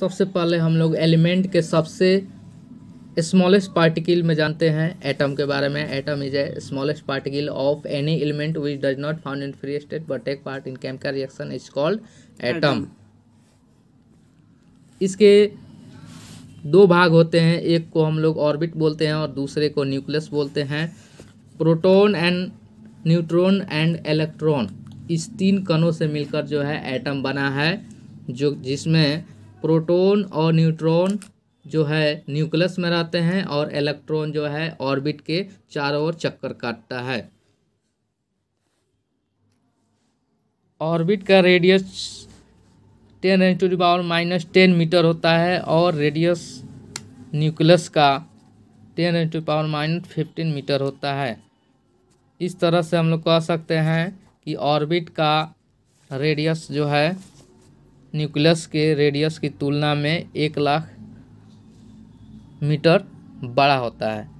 सबसे पहले हम लोग एलिमेंट के सबसे स्मॉलेस्ट पार्टिकल में जानते हैं एटम के बारे में atom is a smallest particle of any element which does not found in free state but take part in chemical reaction is called atom इसके दो भाग होते हैं एक को हम लोग ऑर्बिट बोलते हैं और दूसरे को न्यूक्लियस बोलते हैं proton and neutron and electron इस तीन कणों से मिलकर जो है एटम बना है जो जिसमें प्रोटॉन और न्यूट्रॉन जो है न्यूक्लियस में रहते हैं और इलेक्ट्रॉन जो है ऑर्बिट के चारों ओर चक्कर काटता है ऑर्बिट का radius ten n to power minus ten metre होता है और रेडियस न्यूक्लियस का ten n to power minus fifteen metre होता है इस तरह से हम लोग कह सकते हैं कि ऑर्बिट का रेडियस जो है न्यूक्लियस के रेडियस की तुलना में एक लाख मीटर बड़ा होता है